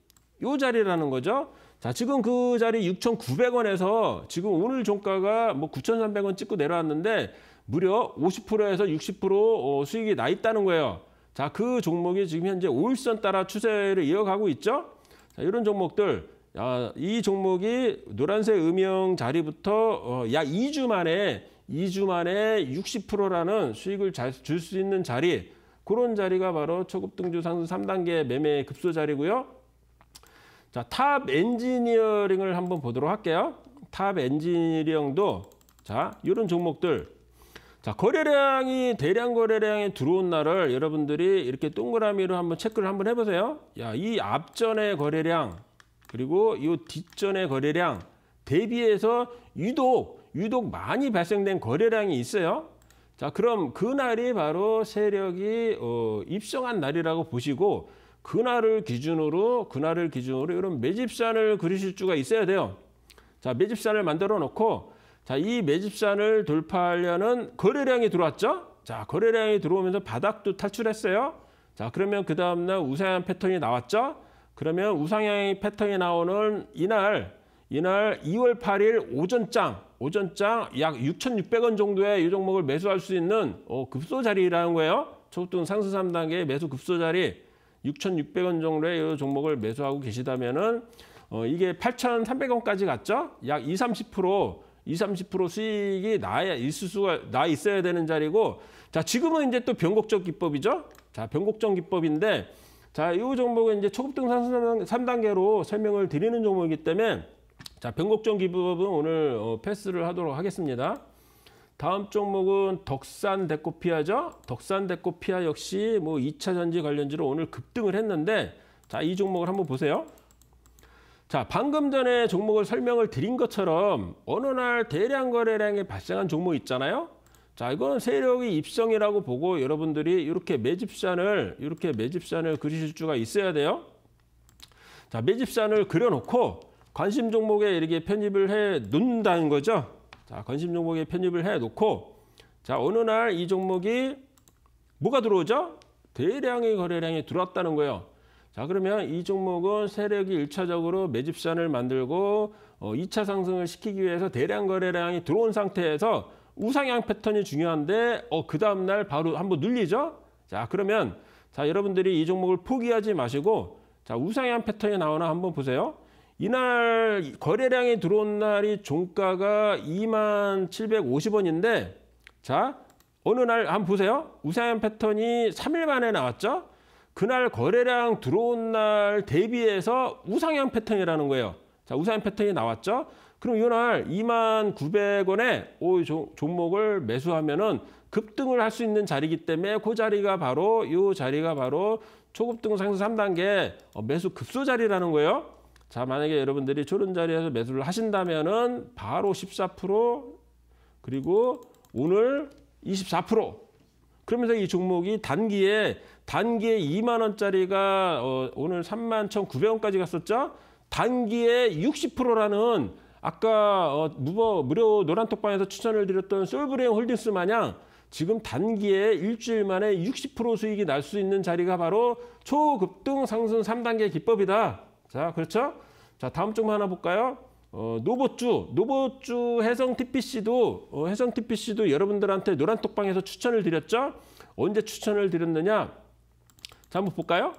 요 자리라는 거죠. 자, 지금 그 자리 6,900원에서 지금 오늘 종가가 뭐 9,300원 찍고 내려왔는데 무려 50%에서 60% 어, 수익이 나 있다는 거예요. 자, 그 종목이 지금 현재 오일선 따라 추세를 이어가고 있죠. 자, 이런 종목들 아, 이 종목이 노란색 음영 자리부터 어, 약 2주 만에 2주 만에 60%라는 수익을 줄 수 있는 자리 그런 자리가 바로 초급등주 상승 3단계 매매 급소 자리고요. 자, 탑 엔지니어링을 한번 보도록 할게요. 탑 엔지니어링도 자, 이런 종목들 자, 거래량이 대량 거래량이 들어온 날을 여러분들이 이렇게 동그라미로 한번 체크를 한번 해 보세요. 야, 이 앞전의 거래량 그리고 이 뒷전의 거래량 대비해서 유독 유독 많이 발생된 거래량이 있어요. 자, 그럼 그날이 바로 세력이 어, 입성한 날이라고 보시고 그날을 기준으로 그날을 기준으로 이런 매집산을 그리실 수가 있어야 돼요. 자, 매집산을 만들어 놓고 자, 이 매집산을 돌파하려는 거래량이 들어왔죠? 자, 거래량이 들어오면서 바닥도 탈출했어요. 자, 그러면 그 다음날 우상향 패턴이 나왔죠? 그러면 우상향 패턴이 나오는 이날, 이날 2월 8일 오전장, 오전장 약 6,600원 정도의 이 종목을 매수할 수 있는 어, 급소 자리라는 거예요. 초등 상승 3단계 매수 급소 자리. 6,600원 정도의 이 종목을 매수하고 계시다면은 어, 이게 8,300원까지 갔죠? 약 2, 30% 20, 30% 수익이 나야 있을 수가 나 있어야 되는 자리고 자 지금은 이제 또 변곡적 기법이죠. 자 변곡적 기법인데 자이 종목은 이제 초급등 상 3단계로 설명을 드리는 종목이기 때문에 자 변곡적 기법은 오늘 어, 패스를 하도록 하겠습니다. 다음 종목은 덕산 데코피아죠. 덕산 데코피아 역시 뭐 2차 전지 관련주로 오늘 급등을 했는데 자, 이 종목을 한번 보세요. 자, 방금 전에 종목을 설명을 드린 것처럼 어느 날 대량 거래량이 발생한 종목 있잖아요. 자, 이건 세력이 입성이라고 보고 여러분들이 이렇게 매집산을 이렇게 매집산을 그리실 수가 있어야 돼요. 자, 매집산을 그려놓고 관심 종목에 이렇게 편입을 해 놓는다는 거죠. 자, 관심 종목에 편입을 해 놓고 자, 어느 날 이 종목이 뭐가 들어오죠? 대량의 거래량이 들어왔다는 거예요. 자, 그러면 이 종목은 세력이 1차적으로 매집선을 만들고 어, 2차 상승을 시키기 위해서 대량 거래량이 들어온 상태에서 우상향 패턴이 중요한데 어, 그 다음 날 바로 한번 눌리죠? 자, 그러면 자, 여러분들이 이 종목을 포기하지 마시고 자, 우상향 패턴이 나오나 한번 보세요. 이날 거래량이 들어온 날이 종가가 2만 750원인데 자 어느 날 한번 보세요. 우상향 패턴이 3일 만에 나왔죠. 그날 거래량 들어온 날 대비해서 우상향 패턴이라는 거예요. 자 우상향 패턴이 나왔죠. 그럼 이날 2만 900원에 오 종목을 매수하면은 급등을 할 수 있는 자리이기 때문에 그 자리가 바로 이 자리가 바로 초급등 상승 3단계 어, 매수 급소 자리라는 거예요. 자, 만약에 여러분들이 저런 자리에서 매수를 하신다면은 바로 14% 그리고 오늘 24% 그러면서 이 종목이 단기에 단기에 2만 원짜리가 어, 오늘 3만 1,900원까지 갔었죠. 단기에 60%라는 아까 어, 무버 무료 노란톡방에서 추천을 드렸던 솔브레인 홀딩스 마냥 지금 단기에 일주일 만에 60% 수익이 날 수 있는 자리가 바로 초급등 상승 3단계 기법이다. 자, 그렇죠? 자, 다음 쪽만 하나 볼까요? 어, 노보쭈, 노보쭈 해성 TPC도 어, 해성 TPC도 여러분들한테 노란 톡방에서 추천을 드렸죠. 언제 추천을 드렸느냐? 자, 한번 볼까요?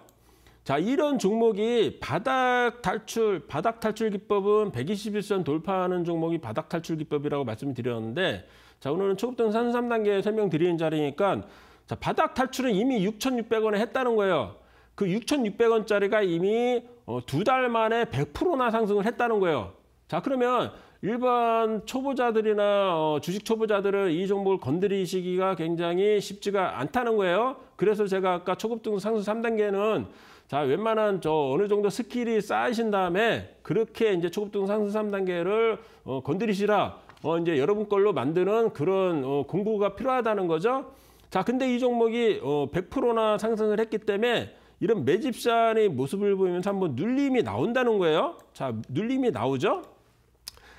자, 이런 종목이 바닥 탈출, 바닥 탈출 기법은 121선 돌파하는 종목이 바닥 탈출 기법이라고 말씀드렸는데 자, 오늘은 초급등 3, 3단계 에 설명드리는 자리니까 자, 바닥 탈출은 이미 6,600원에 했다는 거예요. 그 6,600원짜리가 이미 어, 두 달 만에 100%나 상승을 했다는 거예요. 자 그러면 일반 초보자들이나 어, 주식 초보자들은 이 종목을 건드리시기가 굉장히 쉽지가 않다는 거예요. 그래서 제가 아까 초급등 상승 3단계는 자 웬만한 저 어느 정도 스킬이 쌓이신 다음에 그렇게 이제 초급등 상승 3단계를 어, 건드리시라 어, 이제 여러분 걸로 만드는 그런 어, 공부가 필요하다는 거죠. 자 근데 이 종목이 어, 100%나 상승을 했기 때문에 이런 매집산의 모습을 보면서 한번 눌림이 나온다는 거예요. 자, 눌림이 나오죠.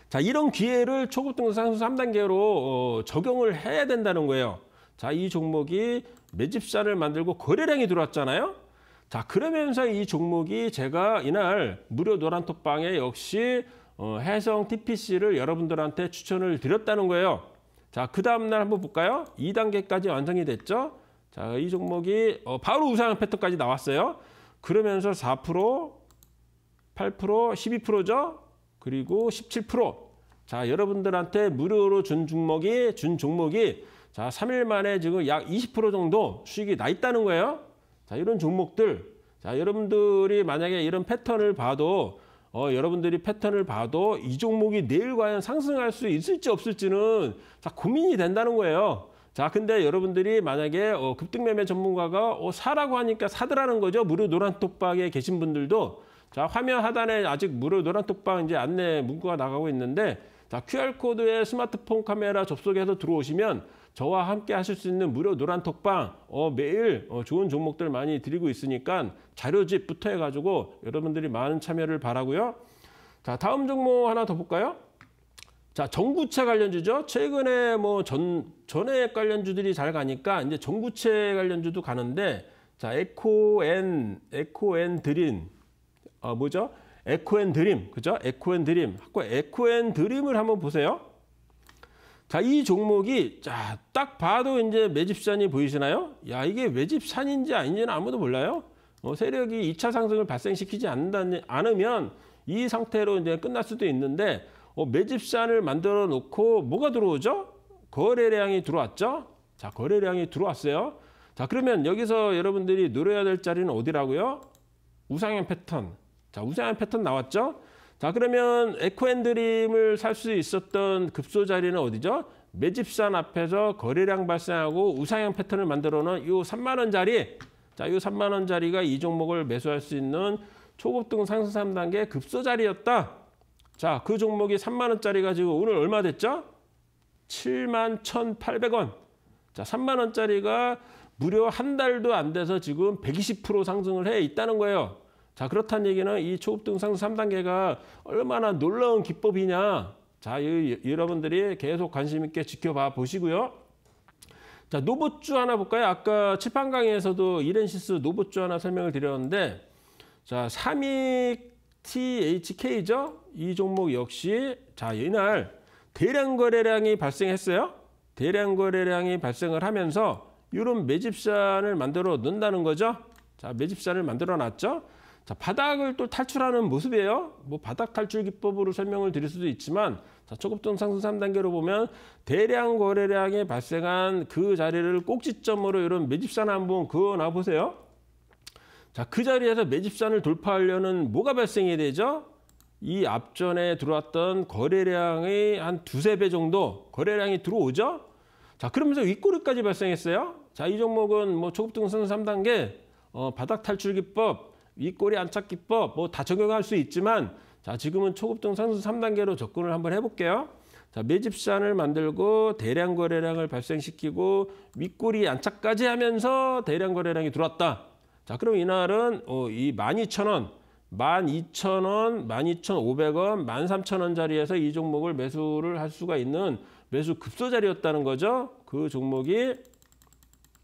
자, 이런 기회를 초급등급 상승 3단계로 어, 적용을 해야 된다는 거예요. 자, 이 종목이 매집산을 만들고 거래량이 들어왔잖아요. 자, 그러면서 이 종목이 제가 이날 무료 노란톡방에 역시 어, 해성 TPC를 여러분들한테 추천을 드렸다는 거예요. 자, 그 다음날 한번 볼까요? 2단계까지 완성이 됐죠? 자, 이 종목이 어, 바로 우상 패턴까지 나왔어요. 그러면서 4%, 8%, 12%죠. 그리고 17%. 자, 여러분들한테 무료로 준 종목이 준 종목이 자, 3일 만에 지금 약 20% 정도 수익이 나 있다는 거예요. 자, 이런 종목들. 자, 여러분들이 만약에 이런 패턴을 봐도 어, 여러분들이 패턴을 봐도 이 종목이 내일 과연 상승할 수 있을지 없을지는 자, 고민이 된다는 거예요. 자, 근데 여러분들이 만약에 어, 급등매매 전문가가 어, 사라고 하니까 사드라는 거죠. 무료 노란 톡방에 계신 분들도 자, 화면 하단에 아직 무료 노란 톡방 이제 안내 문구가 나가고 있는데 자, QR코드에 스마트폰 카메라 접속해서 들어오시면 저와 함께 하실 수 있는 무료 노란 톡방 어, 매일 어, 좋은 종목들 많이 드리고 있으니까 자료집부터 해가지고 여러분들이 많은 참여를 바라고요. 자, 다음 종목 하나 더 볼까요? 자, 전구체 관련주죠. 최근에 뭐 전, 전액 관련주들이 잘 가니까 이제 전구체 관련주도 가는데 자, 에코앤 에코앤 드림. 어, 뭐죠? 에코앤 드림. 그죠? 에코앤 드림. 하고 에코앤 드림을 한번 보세요. 자, 이 종목이 자, 딱 봐도 이제 매집산이 보이시나요? 야, 이게 매집산인지 아닌지는 아무도 몰라요. 어, 세력이 2차 상승을 발생시키지 않는다, 않으면 이 상태로 이제 끝날 수도 있는데 뭐 매집산을 만들어 놓고 뭐가 들어오죠? 거래량이 들어왔죠? 자, 거래량이 들어왔어요. 자, 그러면 여기서 여러분들이 노려야 될 자리는 어디라고요? 우상향 패턴. 자, 우상향 패턴 나왔죠? 자, 그러면 에코앤드림을 살 수 있었던 급소 자리는 어디죠? 매집산 앞에서 거래량 발생하고 우상향 패턴을 만들어 놓은 이 3만 원 자리. 자, 이 3만 원 자리가 이 종목을 매수할 수 있는 초급 등 상승 3단계 급소 자리였다. 자, 그 종목이 3만 원짜리 가지고 오늘 얼마 됐죠? 7만 1,800원. 자, 3만 원짜리가 무려 한 달도 안 돼서 지금 120% 상승을 해 있다는 거예요. 자, 그렇다는 얘기는 이 초급등 상승 3단계가 얼마나 놀라운 기법이냐. 자, 이, 여러분들이 계속 관심 있게 지켜봐 보시고요. 자, 노봇주 하나 볼까요? 아까 칠판 강의에서도 이렌시스 노봇주 하나 설명을 드렸는데 자, 3위 THK죠. 이 종목 역시 자 이날 대량 거래량이 발생했어요. 대량 거래량이 발생을 하면서 이런 매집산을 만들어 놓는다는 거죠. 자 매집산을 만들어 놨죠. 자 바닥을 또 탈출하는 모습이에요. 뭐 바닥 탈출 기법으로 설명을 드릴 수도 있지만 자 초급종 상승 3단계로 보면 대량 거래량이 발생한 그 자리를 꼭지점으로 이런 매집산 한번 그어 놔보세요. 자, 그 자리에서 매집산을 돌파하려는 뭐가 발생해야 되죠? 이 앞전에 들어왔던 거래량의 한 두세 배 정도 거래량이 들어오죠? 자, 그러면서 윗꼬리까지 발생했어요. 자, 이 종목은 뭐 초급 등선 3단계, 어, 바닥 탈출 기법, 윗꼬리 안착 기법 뭐 다 적용할 수 있지만 자, 지금은 초급 등선 3단계로 접근을 한번 해 볼게요. 자, 매집산을 만들고 대량 거래량을 발생시키고 윗꼬리 안착까지 하면서 대량 거래량이 들어왔다. 자, 그럼 이날은 어, 이 12,000원, 12,000원, 12,500원, 13,000원 자리에서 이 종목을 매수를 할 수가 있는 매수 급소 자리였다는 거죠. 그 종목이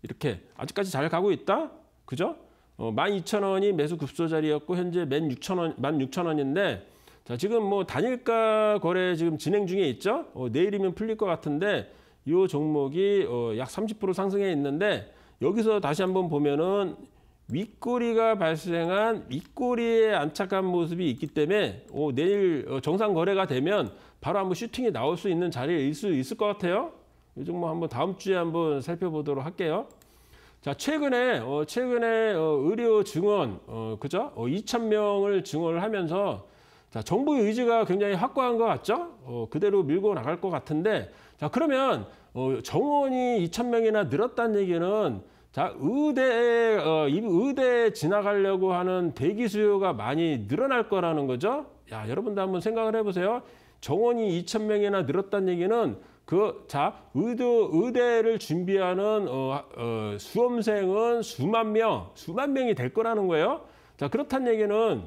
이렇게 아직까지 잘 가고 있다. 그죠? 어, 12,000원이 매수 급소 자리였고 현재 16,000원, 16,000원인데 자, 지금 뭐 단일가 거래 지금 진행 중에 있죠. 어, 내일이면 풀릴 것 같은데 이 종목이 어, 약30% 상승해 있는데 여기서 다시 한번 보면은 윗꼬리가 발생한 윗꼬리에 안착한 모습이 있기 때문에 오, 내일 어, 정상 거래가 되면 바로 한번 슈팅이 나올 수 있는 자리일 수 있을 것 같아요. 이 종목 한번 다음 주에 한번 살펴보도록 할게요. 자 최근에 어, 최근에 어, 의료 증원 어, 그죠? 어, 2천 명을 증원을 하면서 자 정부의 의지가 굉장히 확고한 것 같죠? 어, 그대로 밀고 나갈 것 같은데 자 그러면 어, 정원이 2천 명이나 늘었다는 얘기는 자, 의대에, 어, 의대에 지나가려고 하는 대기 수요가 많이 늘어날 거라는 거죠. 야, 여러분도 한번 생각을 해보세요. 정원이 2천 명이나 늘었다는 얘기는 그, 자, 의도, 의대를 준비하는, 어, 어, 수험생은 수만 명, 수만 명이 될 거라는 거예요. 자, 그렇다는 얘기는,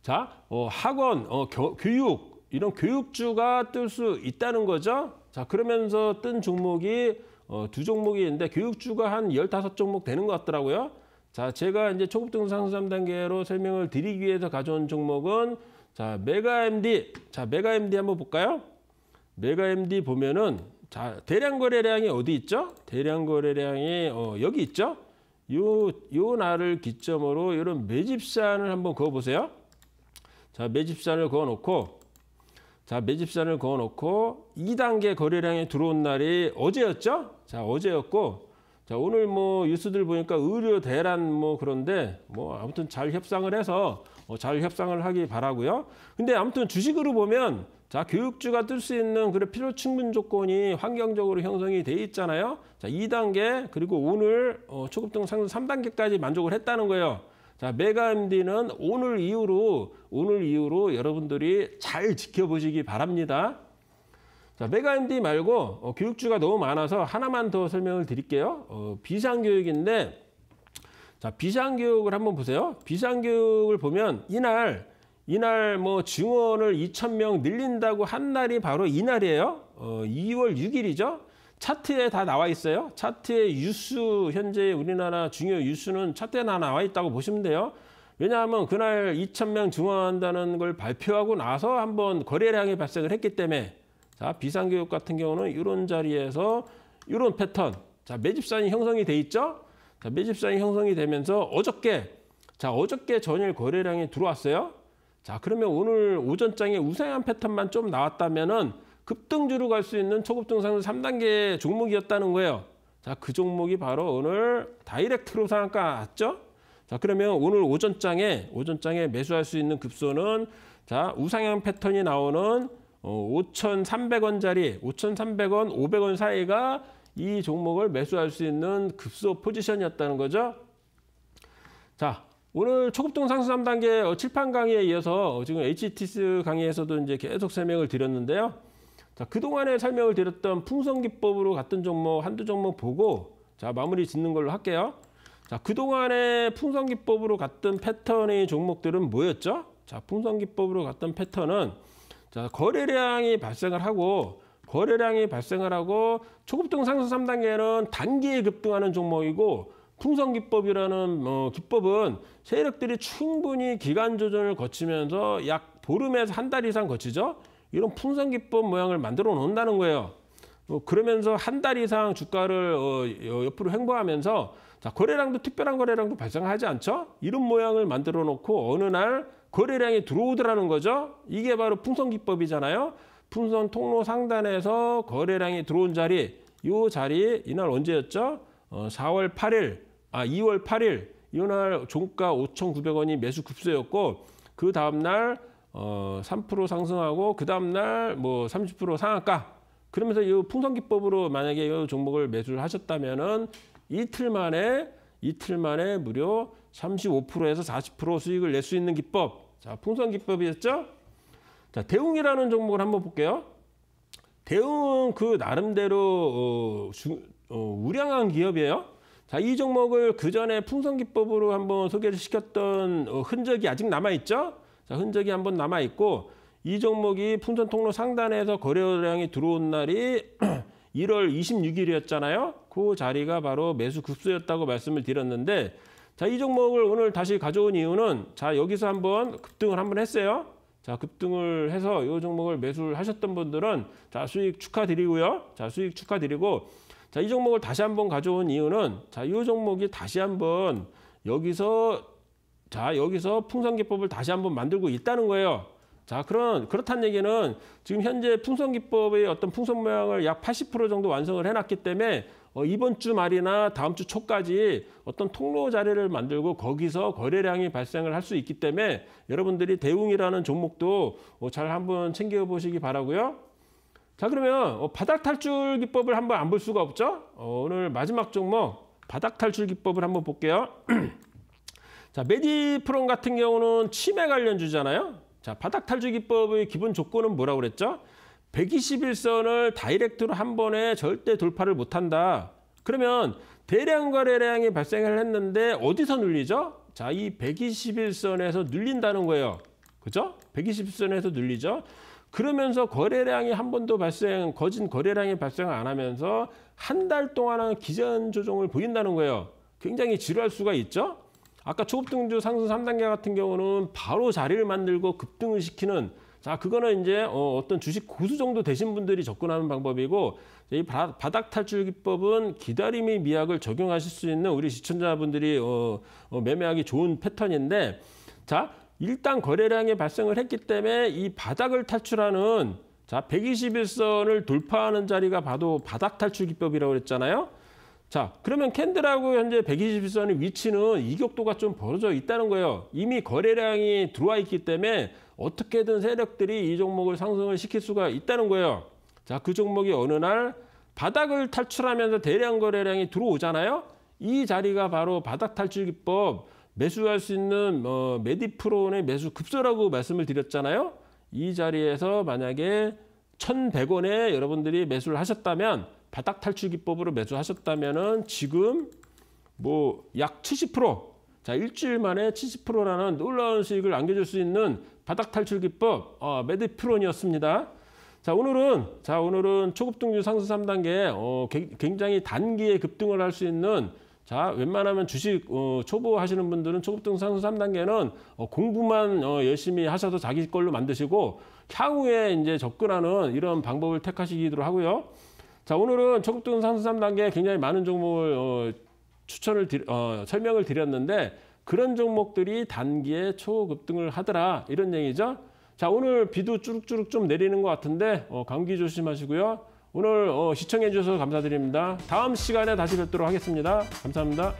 자, 어, 학원, 어, 교, 교육, 이런 교육주가 뜰 수 있다는 거죠. 자, 그러면서 뜬 종목이 어, 두 종목이 있는데 교육주가 한 열다섯 종목 되는 것 같더라고요. 자, 제가 이제 초급등 상승 단계로 설명을 드리기 위해서 가져온 종목은 자, 메가 MD. 자, 메가 MD 한번 볼까요? 메가 MD 보면은 자, 대량 거래량이 어디 있죠? 대량 거래량이 어, 여기 있죠? 요, 요 날을 기점으로 이런 매집산을 한번 그어 보세요. 자, 매집산을 그어 놓고 자, 매집선을 그어 놓고 2단계 거래량이 들어온 날이 어제였죠? 자, 어제였고 자, 오늘 뭐 뉴스들 보니까 의료 대란 뭐 그런데 뭐 아무튼 잘 협상을 해서 어, 잘 협상을 하기 바라고요. 근데 아무튼 주식으로 보면 자, 교육주가 뜰 수 있는 그래 필요 충분 조건이 환경적으로 형성이 돼 있잖아요. 자, 2단계 그리고 오늘 어, 초급 등 상승 3단계까지 만족을 했다는 거예요. 자, 메가MD는 오늘 이후로 오늘 이후로 여러분들이 잘 지켜보시기 바랍니다. 자, 메가MD 말고 어, 교육주가 너무 많아서 하나만 더 설명을 드릴게요. 어, 비상교육인데 자, 비상교육을 한번 보세요. 비상교육을 보면 이날 이날 뭐 증원을 2천 명 늘린다고 한 날이 바로 이날이에요. 어, 2월 6일이죠. 차트에 다 나와 있어요. 차트의 유수 현재 우리나라 중요 유수는 차트에 다 나와 있다고 보시면 돼요. 왜냐하면 그날 2,000명 증원한다는 걸 발표하고 나서 한번 거래량이 발생을 했기 때문에 자 비상교육 같은 경우는 이런 자리에서 이런 패턴 자매집산이 형성이 돼 있죠. 자매집산이 형성이 되면서 어저께 자 어저께 전일 거래량이 들어왔어요. 자 그러면 오늘 오전장에 우세한 패턴만 좀 나왔다면은 급등주로 갈 수 있는 초급등 상승 3단계 종목이었다는 거예요. 자, 그 종목이 바로 오늘 다이렉트로 상한가였죠? 자, 그러면 오늘 오전장에 오전장에 매수할 수 있는 급소는 자, 우상향 패턴이 나오는 어, 5,300원짜리, 5,300원, 500원 사이가 이 종목을 매수할 수 있는 급소 포지션이었다는 거죠. 자, 오늘 초급등 상승 3단계 칠판 강의에 이어서 지금 HTS 강의에서도 이제 계속 설명을 드렸는데요. 자, 그동안에 설명을 드렸던 풍선기법으로 같은 종목, 한두 종목 보고 자, 마무리 짓는 걸로 할게요. 자, 그동안에 풍선기법으로 갔던 패턴의 종목들은 뭐였죠? 자, 풍선기법으로 갔던 패턴은 자, 거래량이 발생을 하고 거래량이 발생을 하고 초급등 상승 3단계는 단기에 급등하는 종목이고 풍선기법이라는 어, 기법은 세력들이 충분히 기간 조정을 거치면서 약 보름에서 한 달 이상 거치죠. 이런 풍선기법 모양을 만들어 놓는다는 거예요. 뭐 그러면서 한 달 이상 주가를 어, 옆으로 횡보하면서 자, 거래량도 특별한 거래량도 발생하지 않죠? 이런 모양을 만들어 놓고 어느 날 거래량이 들어오더라는 거죠. 이게 바로 풍선기법이잖아요. 풍선 통로 상단에서 거래량이 들어온 자리, 이 자리 이날 언제였죠? 어, 4월 8일, 아 2월 8일 이날 종가 5,900원이 매수 급수였고 그 다음날 어, 3% 상승하고 그 다음날 뭐 30% 상한가 그러면서 이 풍선기법으로 만약에 이 종목을 매수를 하셨다면은 이틀 만에 이틀 만에 무려 35%에서 40% 수익을 낼 수 있는 기법. 자, 풍선 기법이었죠? 자, 대웅이라는 종목을 한번 볼게요. 대웅은 그 나름대로 어, 주, 어, 우량한 기업이에요. 자, 이 종목을 그 전에 풍선 기법으로 한번 소개를 시켰던 어, 흔적이 아직 남아 있죠? 자, 흔적이 한번 남아 있고 이 종목이 풍선 통로 상단에서 거래량이 들어온 날이 1월 26일이었잖아요. 그 자리가 바로 매수 급수였다고 말씀을 드렸는데 자, 이 종목을 오늘 다시 가져온 이유는 자, 여기서 한번 급등을 한번 했어요. 자, 급등을 해서 이 종목을 매수를 하셨던 분들은 자, 수익 축하드리고요. 자, 수익 축하드리고 자, 이 종목을 다시 한번 가져온 이유는 자, 이 종목이 다시 한번 여기서 자, 여기서 풍선기법을 다시 한번 만들고 있다는 거예요. 자, 그런 그렇다는 얘기는 지금 현재 풍선기법의 어떤 풍선 모양을 약 80% 정도 완성을 해놨기 때문에 어, 이번 주 말이나 다음 주 초까지 어떤 통로 자리를 만들고 거기서 거래량이 발생을 할 수 있기 때문에 여러분들이 대웅이라는 종목도 어, 잘 한번 챙겨보시기 바라고요. 자 그러면 어, 바닥 탈출 기법을 한번 안 볼 수가 없죠. 어, 오늘 마지막 종목 바닥 탈출 기법을 한번 볼게요. 자, 메디프론 같은 경우는 치매 관련주잖아요. 자, 바닥 탈주 기법의 기본 조건은 뭐라고 그랬죠? 121선을 다이렉트로 한 번에 절대 돌파를 못 한다. 그러면 대량 거래량이 발생을 했는데 어디서 눌리죠? 자, 이 121선에서 눌린다는 거예요. 그죠? 1 2 1선에서 눌리죠. 그러면서 거래량이 한 번도 발생, 거진 거래량이 발생 안 하면서 한 달 동안은 기전 조정을 보인다는 거예요. 굉장히 지루할 수가 있죠. 아까 초급등주 상승 3단계 같은 경우는 바로 자리를 만들고 급등을 시키는 자 그거는 이제 어, 떤 주식 고수 정도 되신 분들이 접근하는 방법이고 이 바, 닥 탈출 기법은 기다림의 미학을 적용하실 수 있는 우리 시청자분들이 어, 어, 매매하기 좋은 패턴인데 자 일단 거래량이 발생을 했기 때문에 이 바닥을 탈출하는 자 121선을 돌파하는 자리가 바로 바닥 탈출 기법이라고 그랬잖아요. 자, 그러면 캔들하고 현재 121선의 위치는 이격도가 좀 벌어져 있다는 거예요. 이미 거래량이 들어와 있기 때문에 어떻게든 세력들이 이 종목을 상승을 시킬 수가 있다는 거예요. 자, 그 종목이 어느 날 바닥을 탈출하면서 대량 거래량이 들어오잖아요. 이 자리가 바로 바닥 탈출 기법 매수할 수 있는 어, 메디프론의 매수 급소라고 말씀을 드렸잖아요. 이 자리에서 만약에 1,100원에 여러분들이 매수를 하셨다면 바닥 탈출 기법으로 매수하셨다면은 지금 뭐 약 70%, 자 일주일 만에 70%라는 놀라운 수익을 안겨줄 수 있는 바닥 탈출 기법 어, 매드프론이었습니다. 자 오늘은 자 오늘은 초급등유 상승 3단계 어, 굉장히 단기에 급등을 할 수 있는 자 웬만하면 주식 어, 초보 하시는 분들은 초급등 상승 3단계는 어, 공부만 어, 열심히 하셔도 자기 걸로 만드시고 향후에 이제 접근하는 이런 방법을 택하시기로 하고요. 자 오늘은 초급등 상승 3단계 굉장히 많은 종목을 어, 추천을 드리, 어, 설명을 드렸는데 그런 종목들이 단기에 초급등을 하더라 이런 얘기죠. 자 오늘 비도 쭈룩쭈룩 좀 내리는 것 같은데 어, 감기 조심하시고요. 오늘 어, 시청해 주셔서 감사드립니다. 다음 시간에 다시 뵙도록 하겠습니다. 감사합니다.